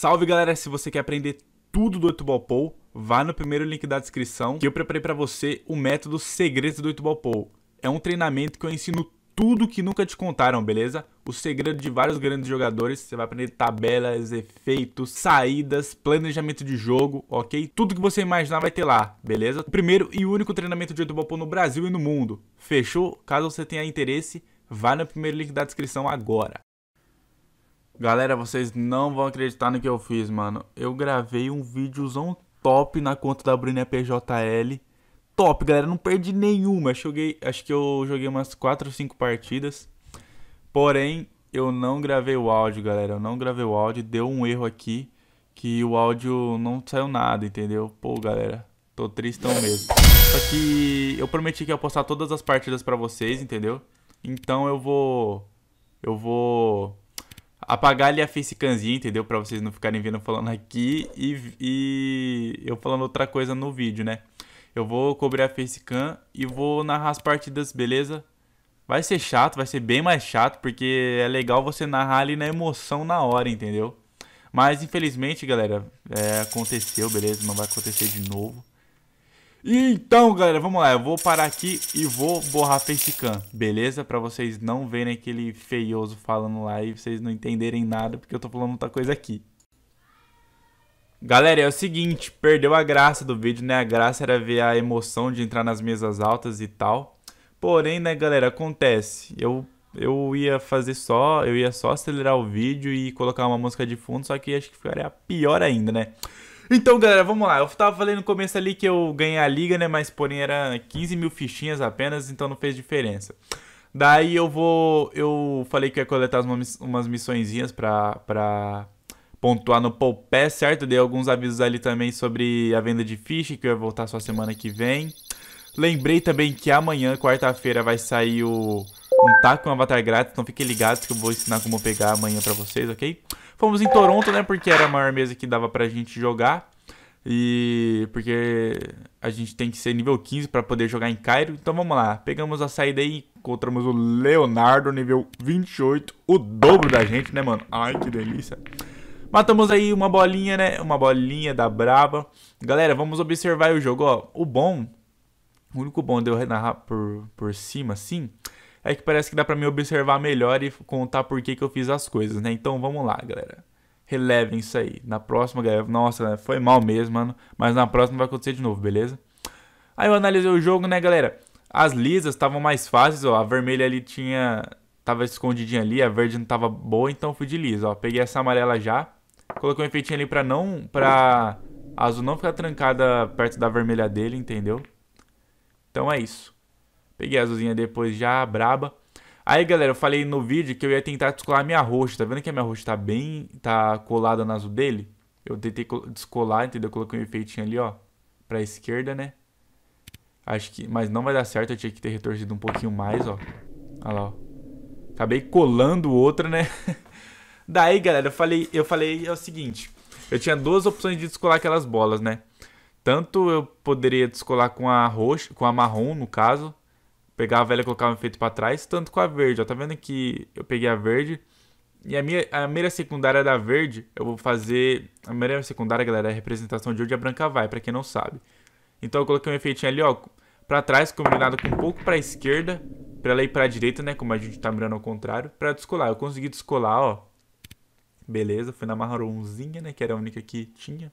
Salve galera, se você quer aprender tudo do 8 Ball Pool, vá no primeiro link da descrição que eu preparei para você o método Segredos do 8 Ball Pool. É um treinamento que eu ensino tudo que nunca te contaram, beleza? O segredo de vários grandes jogadores, você vai aprender tabelas, efeitos, saídas, planejamento de jogo, ok? Tudo que você imaginar vai ter lá, beleza? O primeiro e único treinamento de 8 Ball Pool no Brasil e no mundo. Fechou? Caso você tenha interesse, vá no primeiro link da descrição agora. Galera, vocês não vão acreditar no que eu fiz, mano. Eu gravei um vídeozão top na conta da Bruna PJL. Top, galera, não perdi nenhuma. Joguei, acho que eu joguei umas 4 ou 5 partidas. Porém, eu não gravei o áudio, galera. Eu não gravei o áudio, deu um erro aqui que o áudio não saiu nada, entendeu? Pô, galera, tô tristão mesmo. Só que eu prometi que ia postar todas as partidas para vocês, entendeu? Então eu vou eu vou apagar ali a facecanzinha, entendeu? Pra vocês não ficarem vendo falando aqui e, e eu falando outra coisa no vídeo, né? Eu vou cobrir a facecam e vou narrar as partidas, beleza? Vai ser chato, vai ser bem mais chato, porque é legal você narrar ali na emoção na hora, entendeu? Mas infelizmente, galera, é, aconteceu, beleza? Não vai acontecer de novo. Então, galera, vamos lá. Eu vou parar aqui e vou borrar facecam, beleza? Pra vocês não verem aquele feioso falando lá e vocês não entenderem nada, porque eu tô falando muita coisa aqui. Galera, é o seguinte, perdeu a graça do vídeo, né? A graça era ver a emoção de entrar nas mesas altas e tal. Porém, né, galera, acontece. Eu eu ia fazer só, eu ia só acelerar o vídeo e colocar uma música de fundo, só que acho que ficaria pior ainda, né? Então, galera, vamos lá. Eu tava falando no começo ali que eu ganhei a liga, né? Mas, porém, era 15 mil fichinhas apenas, então não fez diferença. Daí eu vou... Eu falei que ia coletar umas, umas missõezinhas pra... pra pontuar no Poupé, certo? Dei alguns avisos ali também sobre a venda de ficha, que eu ia voltar só semana que vem. Lembrei também que amanhã, quarta-feira, vai sair o um taco e um avatar grátis, então fiquem ligados que eu vou ensinar como pegar amanhã pra vocês, ok? Fomos em Toronto, né, porque era a maior mesa que dava pra gente jogar. E porque a gente tem que ser nível 15 para poder jogar em Cairo. Então vamos lá. Pegamos a saída aí, encontramos o Leonardo, nível 28, o dobro da gente, né, mano? Ai, que delícia. Matamos aí uma bolinha, né? Uma bolinha da braba. Galera, vamos observar o jogo, ó. O bom, o único bom de eu narrar por, por cima, assim, é que parece que dá para me observar melhor e contar por que, que eu fiz as coisas, né? Então vamos lá, galera. Relevem isso aí. Na próxima, galera. Nossa, foi mal mesmo, mano. Mas na próxima vai acontecer de novo, beleza? Aí eu analisei o jogo, né, galera? As lisas estavam mais fáceis, ó. A vermelha ali tinha. Tava escondidinha ali, a verde não tava boa, então fui de lisa, ó. Peguei essa amarela já. Coloquei um efeitinho ali pra não. pra a azul não ficar trancada perto da vermelha dele, entendeu? Então é isso. Peguei a azulzinha depois já, braba. Aí, galera, eu falei no vídeo que eu ia tentar descolar a minha roxa. Tá vendo que a minha roxa tá bem... Tá colada na azul dele? Eu tentei descolar, entendeu? Eu coloquei um efeitinho ali, ó. Pra esquerda, né? Acho que... Mas não vai dar certo. Eu tinha que ter retorcido um pouquinho mais, ó. Olha lá, ó. Acabei colando outra, né? Daí, galera, eu falei... Eu falei é o seguinte. Eu tinha duas opções de descolar aquelas bolas, né? Tanto eu poderia descolar com a roxa... Com a marrom, no caso pegar a velha e colocar um efeito para trás, tanto com a verde. Ó, tá vendo que eu peguei a verde e a, minha, a mira secundária da verde, eu vou fazer... A mira secundária, galera, é a representação de onde a branca vai, para quem não sabe. Então eu coloquei um efeitinho ali, ó, para trás, combinado com um pouco para a esquerda, para ela ir para a direita, né, como a gente tá mirando ao contrário, para descolar. Eu consegui descolar, ó. Beleza, fui na marronzinha, né, que era a única que tinha.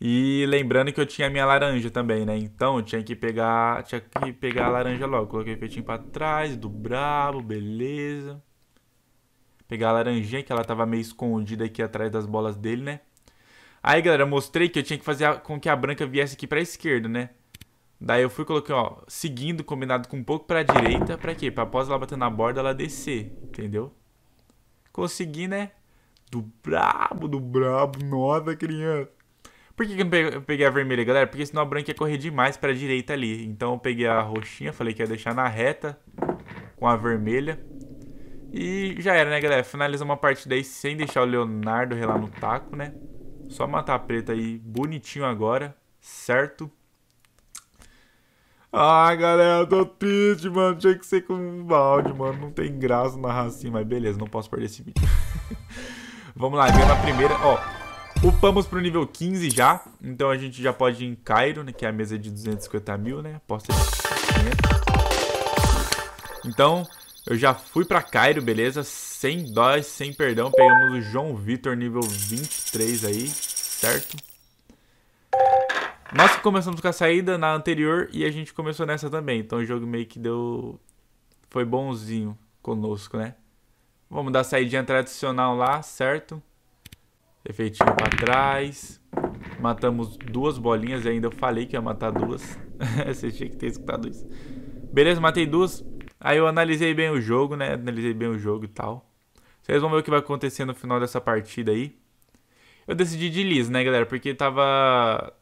E lembrando que eu tinha a minha laranja também, né? Então tinha que pegar, tinha que pegar a laranja logo. Coloquei o peitinho para trás, do brabo, beleza. Pegar a laranjinha que ela tava meio escondida aqui atrás das bolas dele, né? Aí, galera, eu mostrei que eu tinha que fazer com que a branca viesse aqui para esquerda, né? Daí eu fui coloquei, ó, seguindo combinado com um pouco para direita, para quê? Para após ela bater na borda ela descer, entendeu? Consegui, né? Do brabo, do brabo, nova criança. Por que, que eu peguei a vermelha, galera? Porque senão a branca ia correr demais pra direita ali. Então eu peguei a roxinha, falei que ia deixar na reta com a vermelha. E já era, né, galera? Finalizamos uma partida aí sem deixar o Leonardo relar no taco, né? Só matar a preta aí bonitinho agora, certo? Ah, galera, eu tô triste, mano. Tinha que ser com um balde, mano. Não tem graça narrar assim, mas beleza, não posso perder esse vídeo. Vamos lá, ganhamos a primeira. Ó, Upamos pro nível 15 já, então a gente já pode ir em Cairo, né, que é a mesa de 250 mil, né, aposta de 500. Então, eu já fui pra Cairo, beleza, sem dói, sem perdão, pegamos o João Vitor nível 23 aí, certo? Nós que começamos com a saída na anterior e a gente começou nessa também, então o jogo meio que deu... foi bonzinho conosco, né? Vamos dar a saída tradicional lá, certo? Efetivo pra trás. Matamos duas bolinhas e ainda eu falei que ia matar duas. Você tinha que ter escutado isso. Beleza, matei duas. Aí eu analisei bem o jogo, né? Analisei bem o jogo e tal. Vocês vão ver o que vai acontecer no final dessa partida aí. Eu decidi de Liz, né, galera? Porque tava...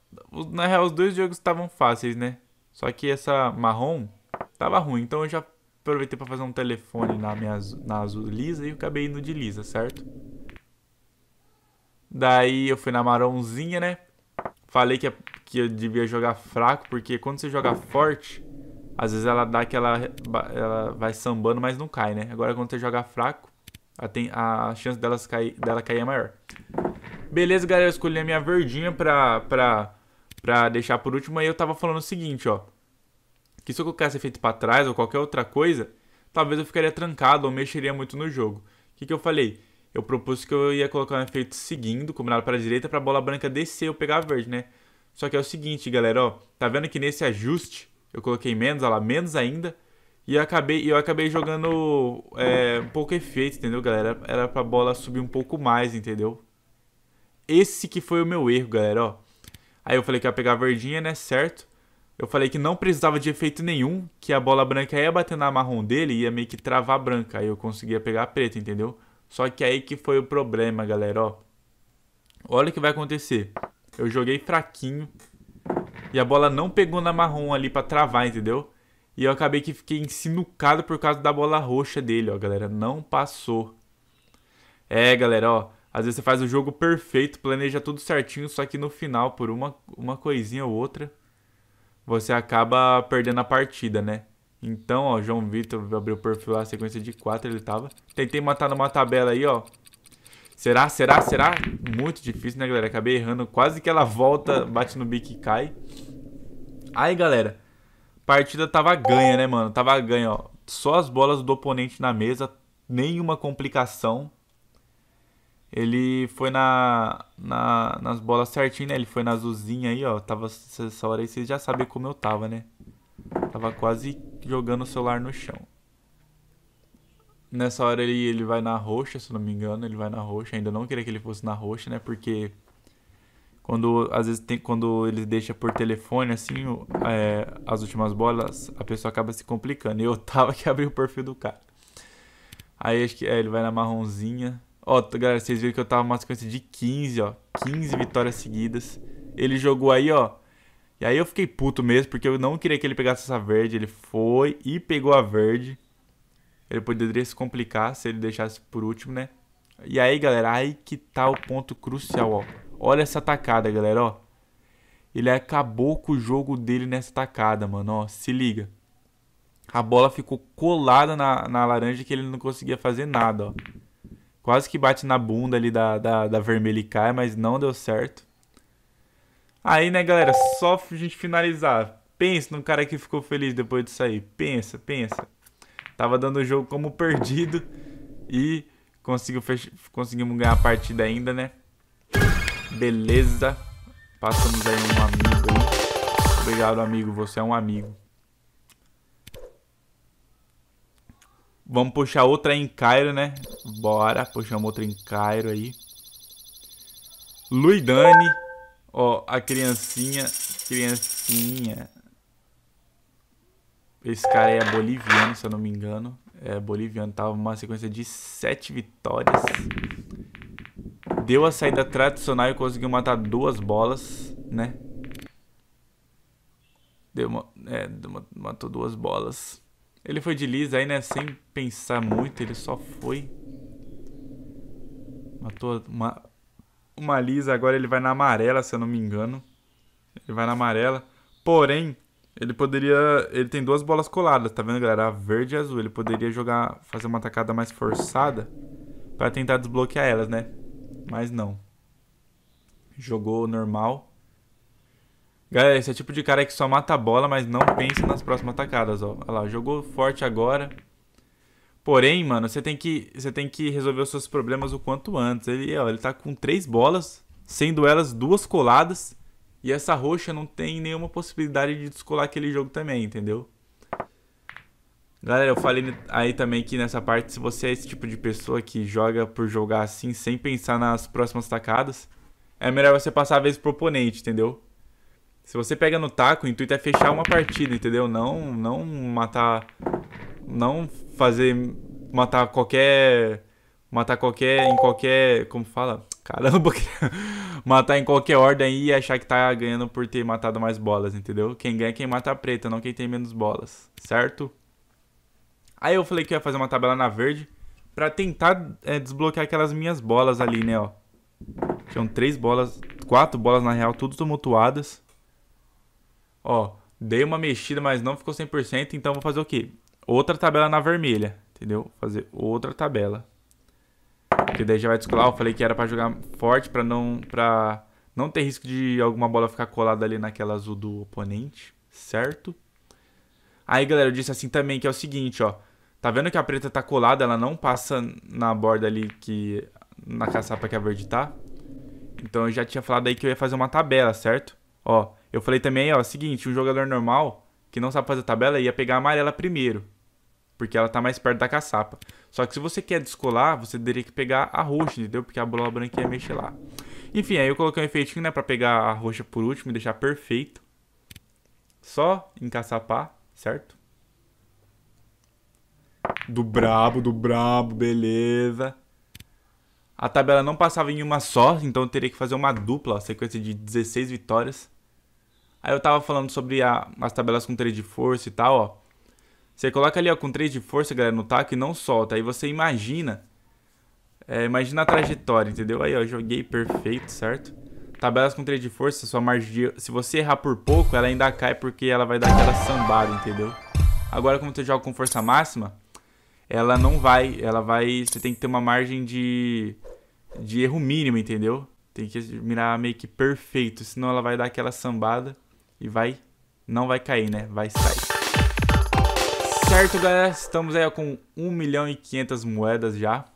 Na real, os dois jogos estavam fáceis, né? Só que essa marrom tava ruim. Então eu já aproveitei para fazer um telefone na, minha, na azul lisa e acabei indo de lisa, certo? Daí eu fui na Marãozinha, né? Falei que, é, que eu devia jogar fraco, porque quando você joga forte, às vezes ela dá aquela. Ela vai sambando, mas não cai, né? Agora quando você joga fraco, a, tem, a chance delas cair, dela cair é maior. Beleza, galera, eu escolhi a minha verdinha pra, pra, pra deixar por último. Aí eu tava falando o seguinte, ó. Que se eu colocasse efeito pra trás ou qualquer outra coisa, talvez eu ficaria trancado ou mexeria muito no jogo. O que, que eu falei? eu propus que eu ia colocar um efeito seguindo, combinado para a direita, para a bola branca descer eu pegar a verde, né? Só que é o seguinte, galera, ó, tá vendo que nesse ajuste eu coloquei menos, olha lá, menos ainda, e eu acabei, eu acabei jogando é, um pouco efeito, entendeu, galera? Era para a bola subir um pouco mais, entendeu? Esse que foi o meu erro, galera, ó. Aí eu falei que ia pegar a verdinha, né, certo? Eu falei que não precisava de efeito nenhum, que a bola branca ia bater na marrom dele e ia meio que travar a branca. Aí eu conseguia pegar a preta, entendeu? Só que aí que foi o problema, galera, ó. Olha o que vai acontecer. Eu joguei fraquinho e a bola não pegou na marrom ali para travar, entendeu? E eu acabei que fiquei ensinucado por causa da bola roxa dele, ó, galera. Não passou. É, galera, ó. Às vezes você faz o jogo perfeito, planeja tudo certinho, só que no final, por uma, uma coisinha ou outra, você acaba perdendo a partida, né? Então, ó, João Vitor abriu o perfil lá, sequência de 4 ele tava. Tentei matar numa tabela aí, ó. Será, será, será? Muito difícil, né, galera? Acabei errando. Quase que ela volta, bate no bico e cai. Aí, galera. Partida tava ganha, né, mano? Tava ganha, ó. Só as bolas do oponente na mesa. Nenhuma complicação. Ele foi na, na, nas bolas certinho, né? Ele foi na azulzinha aí, ó. Tava essa hora aí, vocês já sabem como eu tava, né? Tava quase jogando o celular no chão. Nessa hora ele, ele vai na roxa, se não me engano, ele vai na roxa. Ainda não queria que ele fosse na roxa, né? Porque quando às vezes tem, quando ele deixa por telefone assim é, as últimas bolas, a pessoa acaba se complicando. E eu tava que abri o perfil do cara. Aí acho que é, ele vai na marronzinha. Ó, galera, vocês viram que eu tava uma sequência de 15, ó. 15 vitórias seguidas. Ele jogou aí, ó. E aí eu fiquei puto mesmo, porque eu não queria que ele pegasse essa verde. Ele foi e pegou a verde. Ele poderia se complicar se ele deixasse por último, né? E aí, galera, aí que tá o ponto crucial, ó. Olha essa tacada, galera, ó. Ele acabou com o jogo dele nessa tacada, mano, ó. Se liga. A bola ficou colada na, na laranja que ele não conseguia fazer nada, ó. Quase que bate na bunda ali da, da, da vermelha e cai, mas não deu certo. Aí, né, galera, só a gente finalizar. Pensa no cara que ficou feliz depois de sair. Pensa, pensa. Tava dando o jogo como perdido e conseguimos ganhar a partida ainda, né? Beleza. Passamos aí um amigo Obrigado, amigo. Você é um amigo. Vamos puxar outra em Cairo, né? Bora. Puxamos outra em Cairo aí. Dani. Ó, a criancinha. Criancinha. Esse cara é boliviano, se eu não me engano. É boliviano. Tava tá? uma sequência de sete vitórias. Deu a saída tradicional e conseguiu matar duas bolas, né? Deu uma, é, matou duas bolas. Ele foi de lisa aí, né? Sem pensar muito, ele só foi. Matou uma uma lisa, agora ele vai na amarela, se eu não me engano. Ele vai na amarela. Porém, ele poderia. Ele tem duas bolas coladas, tá vendo, galera? A verde e a azul. Ele poderia jogar. Fazer uma atacada mais forçada. para tentar desbloquear elas, né? Mas não. Jogou normal. Galera, esse é o tipo de cara que só mata a bola, mas não pensa nas próximas atacadas, ó. Olha lá, jogou forte agora. Porém, mano, você tem que, você tem que resolver os seus problemas o quanto antes. Ele, ó, ele tá com três bolas, sendo elas duas coladas, e essa roxa não tem nenhuma possibilidade de descolar aquele jogo também, entendeu? Galera, eu falei aí também que nessa parte, se você é esse tipo de pessoa que joga por jogar assim, sem pensar nas próximas tacadas, é melhor você passar a vez pro oponente, entendeu? Se você pega no taco, o intuito é fechar uma partida, entendeu? Não, não matar não fazer matar qualquer matar qualquer em qualquer, como fala? Caramba, matar em qualquer ordem e achar que tá ganhando por ter matado mais bolas, entendeu? Quem ganha é quem mata a preta, não quem tem menos bolas, certo? Aí eu falei que ia fazer uma tabela na verde pra tentar é, desbloquear aquelas minhas bolas ali, né, ó. Tinham três bolas, quatro bolas na real, tudo tumultuadas. Ó, dei uma mexida, mas não ficou 100%, então vou fazer o quê? outra tabela na vermelha, entendeu? Fazer outra tabela. Porque daí já vai descolar. Ah, eu falei que era para jogar forte, para não, pra não ter risco de alguma bola ficar colada ali naquela azul do oponente, certo? Aí, galera, eu disse assim também, que é o seguinte, ó. Tá vendo que a preta tá colada, ela não passa na borda ali que... Na caçapa que a verde tá. Então eu já tinha falado aí que eu ia fazer uma tabela, certo? Ó, eu falei também, ó, seguinte, um jogador normal que não sabe fazer tabela ia pegar a amarela primeiro porque ela tá mais perto da caçapa. Só que se você quer descolar, você teria que pegar a roxa, entendeu? Porque a bola branca ia mexer lá. Enfim, aí eu coloquei um efeito, né, pra pegar a roxa por último e deixar perfeito. Só encaçapar, certo? Do brabo, do brabo, beleza. A tabela não passava em uma só, então eu teria que fazer uma dupla, ó, sequência de 16 vitórias. Aí eu tava falando sobre a, as tabelas com 3 de força e tal, ó. Você coloca ali ó, com 3 de força, galera, no taco e não solta. Aí você imagina. É, imagina a trajetória, entendeu? Aí, ó, joguei perfeito, certo? Tabelas com 3 de força, sua margem de... Se você errar por pouco, ela ainda cai porque ela vai dar aquela sambada, entendeu? Agora, como você joga com força máxima, ela não vai... Ela vai... Você tem que ter uma margem de... De erro mínimo, entendeu? Tem que mirar meio que perfeito, senão ela vai dar aquela sambada e vai... Não vai cair, né? Vai sair certo, galera. Estamos aí com 1 milhão e 500 moedas já.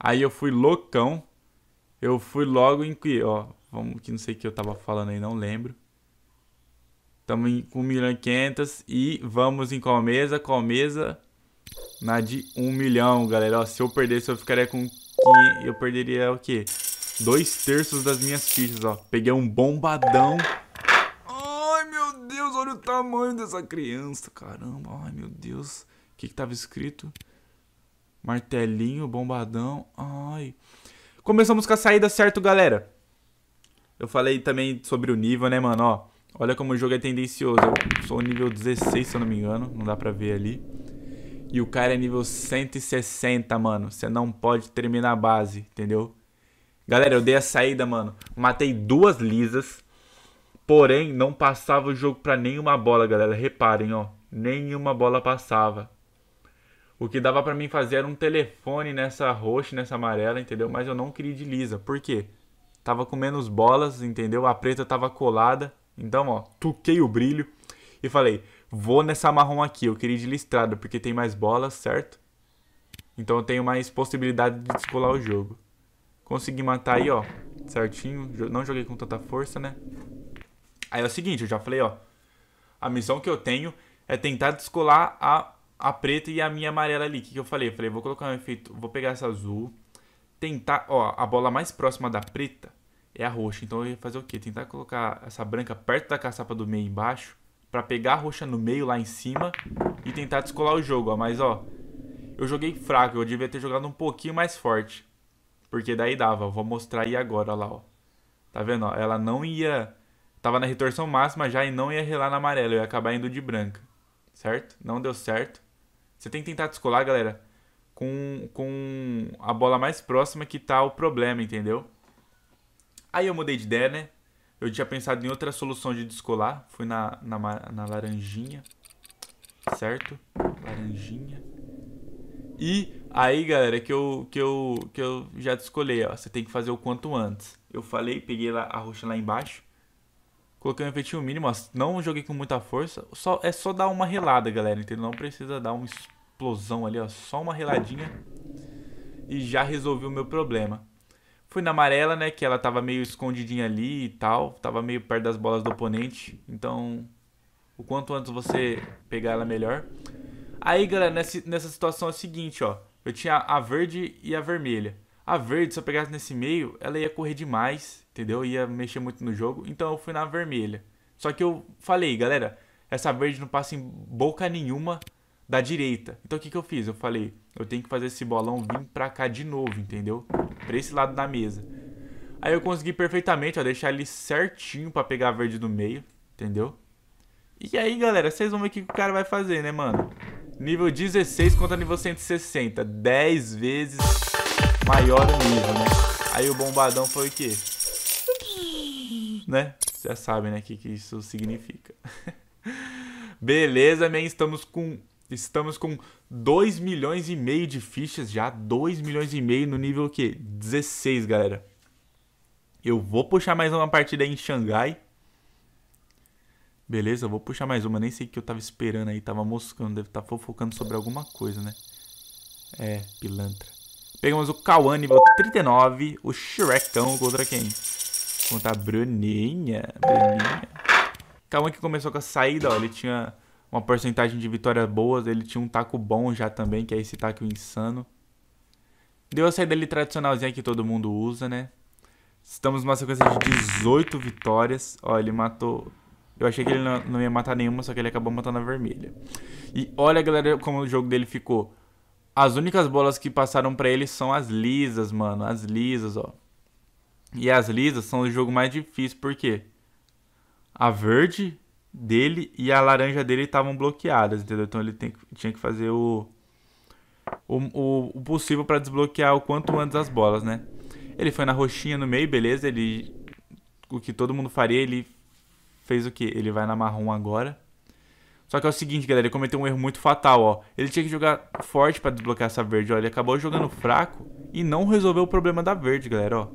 Aí eu fui loucão. Eu fui logo em que, ó, vamos que não sei o que eu tava falando aí, não lembro. Estamos com 1 milhão e 500 e vamos em qual mesa? Qual mesa? Na de 1 milhão, galera. Ó, se eu perdesse, eu ficaria com 500, eu perderia o quê? Dois terços das minhas fichas, ó. Peguei um bombadão o tamanho dessa criança, caramba. Ai, meu Deus. O que que tava escrito? Martelinho, bombadão. Ai. Começamos com a saída certo, galera. Eu falei também sobre o nível, né, mano? Ó, olha como o jogo é tendencioso. Eu sou nível 16, se eu não me engano. Não dá pra ver ali. E o cara é nível 160, mano. Você não pode terminar a base, entendeu? Galera, eu dei a saída, mano. Matei duas lisas. Porém, não passava o jogo para nenhuma bola, galera. Reparem, ó, nenhuma bola passava. O que dava para mim fazer era um telefone nessa roxa, nessa amarela, entendeu? Mas eu não queria de lisa. Por quê? Tava com menos bolas, entendeu? A preta tava colada. Então, ó, tuquei o brilho e falei: "Vou nessa marrom aqui, eu queria de listrada, porque tem mais bolas, certo? Então eu tenho mais possibilidade de descolar o jogo." Consegui matar aí, ó, certinho. Não joguei com tanta força, né? Aí é o seguinte, eu já falei, ó. A missão que eu tenho é tentar descolar a, a preta e a minha amarela ali. O que, que eu falei? Eu falei, vou colocar um efeito, vou pegar essa azul. Tentar, ó, a bola mais próxima da preta é a roxa. Então eu ia fazer o quê? Tentar colocar essa branca perto da caçapa do meio embaixo para pegar a roxa no meio lá em cima e tentar descolar o jogo, ó. Mas, ó, eu joguei fraco, eu devia ter jogado um pouquinho mais forte. Porque daí dava, eu vou mostrar aí agora, ó lá, ó. Tá vendo, ó? Ela não ia Tava na retorção máxima já e não ia relar na amarela, eu ia acabar indo de branca. Certo? Não deu certo. Você tem que tentar descolar, galera, com, com a bola mais próxima que tá o problema, entendeu? Aí eu mudei de ideia, né? Eu tinha pensado em outra solução de descolar. Fui na, na, na laranjinha. Certo? Laranjinha. E aí, galera, que eu, que eu, que eu já descolei, ó. Você tem que fazer o quanto antes. Eu falei, peguei lá, a roxa lá embaixo. Coloquei um efeito mínimo, não joguei com muita força. Só, é só dar uma relada, galera, entendeu? Não precisa dar uma explosão ali, ó. Só uma reladinha. E já resolvi o meu problema. Fui na amarela, né? Que ela tava meio escondidinha ali e tal. Tava meio perto das bolas do oponente. Então, o quanto antes você pegar ela, melhor. Aí, galera, nessa, nessa situação é o seguinte, ó. Eu tinha a verde e a vermelha. A verde, se eu pegasse nesse meio, ela ia correr demais, entendeu? Ia mexer muito no jogo, então eu fui na vermelha. Só que eu falei, galera, essa verde não passa em boca nenhuma da direita. Então o que, que eu fiz? Eu falei, eu tenho que fazer esse bolão vir pra cá de novo, entendeu? Pra esse lado da mesa. Aí eu consegui perfeitamente, ó, deixar ele certinho pra pegar a verde do meio, entendeu? E aí, galera, vocês vão ver o que o cara vai fazer, né, mano? Nível 16 contra nível 160. 10 vezes maior nível, né? Aí o bombadão foi o quê? Né? Já sabem, né? O que, que isso significa. Beleza, man. Estamos com Estamos com 2 milhões e meio de fichas já, 2 milhões e meio no nível que 16, galera. Eu vou puxar mais uma partida aí em Xangai. Beleza, vou puxar mais uma, nem sei o que eu tava esperando aí, tava moscando, deve estar tá fofocando sobre alguma coisa, né? É, pilantra. Pegamos o Kawan nível 39, o Shrekão contra quem? Contra a Bruninha. Bruninha. Kawan que começou com a saída, ó, ele tinha uma porcentagem de vitórias boas, ele tinha um taco bom já também, que é esse taco insano. Deu a saída ali tradicionalzinha que todo mundo usa, né? Estamos numa sequência de 18 vitórias. Ó, ele matou. Eu achei que ele não, não ia matar nenhuma, só que ele acabou matando a vermelha. E olha, galera, como o jogo dele ficou. As únicas bolas que passaram para ele são as lisas, mano. As lisas, ó. E as lisas são o jogo mais difícil, porque a verde dele e a laranja dele estavam bloqueadas, entendeu? Então ele tem, tinha que fazer o, o, o, o possível para desbloquear o quanto antes as bolas, né? Ele foi na roxinha no meio, beleza? Ele. O que todo mundo faria, ele fez o quê? Ele vai na marrom agora. Só que é o seguinte, galera, ele cometeu um erro muito fatal, ó. Ele tinha que jogar forte para desbloquear essa verde, ó. Ele acabou jogando fraco e não resolveu o problema da verde, galera, ó.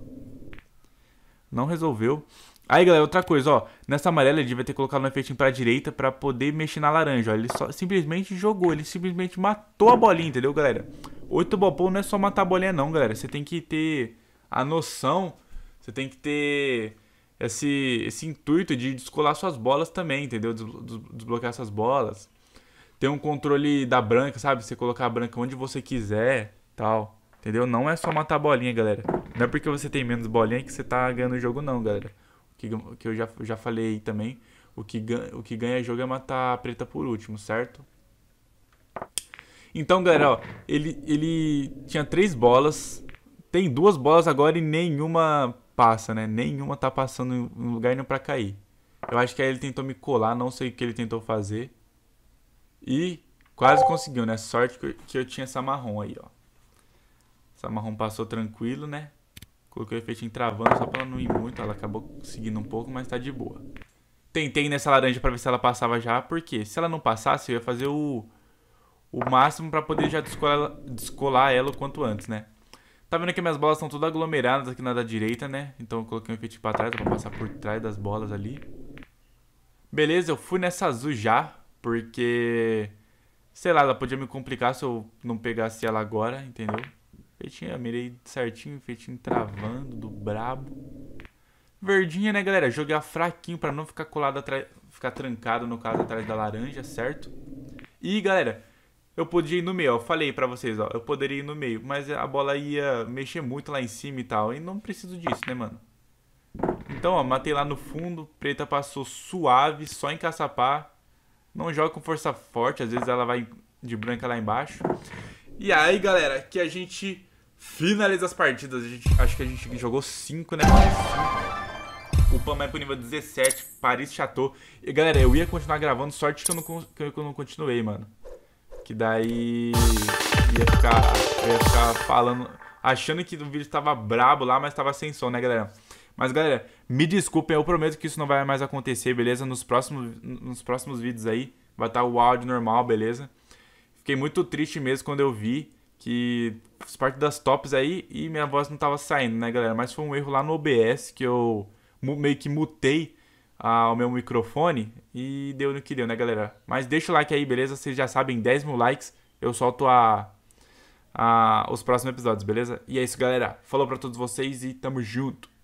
Não resolveu. Aí, galera, outra coisa, ó. Nessa amarela ele devia ter colocado um efeito pra direita pra poder mexer na laranja, ó. Ele só, simplesmente jogou, ele simplesmente matou a bolinha, entendeu, galera? Oito bopão não é só matar a bolinha não, galera. Você tem que ter a noção, você tem que ter esse, esse intuito de descolar suas bolas também, entendeu? Desbloquear suas bolas. Ter um controle da branca, sabe? Você colocar a branca onde você quiser tal. Entendeu? Não é só matar bolinha, galera. Não é porque você tem menos bolinha que você tá ganhando o jogo, não, galera. O que, que eu já, já falei aí também. O que, ganha, o que ganha jogo é matar a preta por último, certo? Então, galera, ó, ele, ele tinha três bolas. Tem duas bolas agora e nenhuma passa, né? Nenhuma tá passando em lugar nenhum pra cair. Eu acho que aí ele tentou me colar, não sei o que ele tentou fazer. E quase conseguiu, né? Sorte que eu, que eu tinha essa marrom aí, ó. Essa marrom passou tranquilo, né? Coloquei o efeito em travando só pra ela não ir muito. Ela acabou seguindo um pouco, mas tá de boa. Tentei nessa laranja pra ver se ela passava já, porque se ela não passasse, eu ia fazer o, o máximo pra poder já descolar, descolar ela o quanto antes, né? Tá vendo que minhas bolas estão todas aglomeradas aqui na da direita, né? Então eu coloquei um efeito pra trás, pra passar por trás das bolas ali. Beleza, eu fui nessa azul já, porque... Sei lá, ela podia me complicar se eu não pegasse ela agora, entendeu? Feitinha, mirei certinho, feitinho travando do brabo. Verdinha, né, galera? a fraquinho pra não ficar colado atrás... Ficar trancado, no caso, atrás da laranja, certo? E, galera, eu podia ir no meio, eu falei para vocês, ó, eu poderia ir no meio, mas a bola ia mexer muito lá em cima e tal, e não preciso disso, né, mano? Então, ó, matei lá no fundo, preta passou suave, só em caçapá. Não joga com força forte, às vezes ela vai de branca lá embaixo. E aí, galera, que a gente finaliza as partidas. Gente, acho que a gente jogou 5, né? 5. O Pan é pro nível 17, Paris Chateau. E galera, eu ia continuar gravando, sorte que eu não, que eu não continuei, mano. Que daí ia ficar, ia ficar falando, achando que o vídeo tava brabo lá, mas tava sem som, né, galera? Mas galera, me desculpem, eu prometo que isso não vai mais acontecer, beleza? Nos próximos, nos próximos vídeos aí vai estar tá o áudio normal, beleza? Fiquei muito triste mesmo quando eu vi que fiz parte das tops aí e minha voz não tava saindo, né, galera? Mas foi um erro lá no OBS que eu meio que mutei ao meu microfone e deu no que deu, né, galera? Mas deixa o like aí, beleza? Vocês já sabem, 10 mil likes, eu solto a, a, os próximos episódios, beleza? E é isso, galera. Falou pra todos vocês e tamo junto.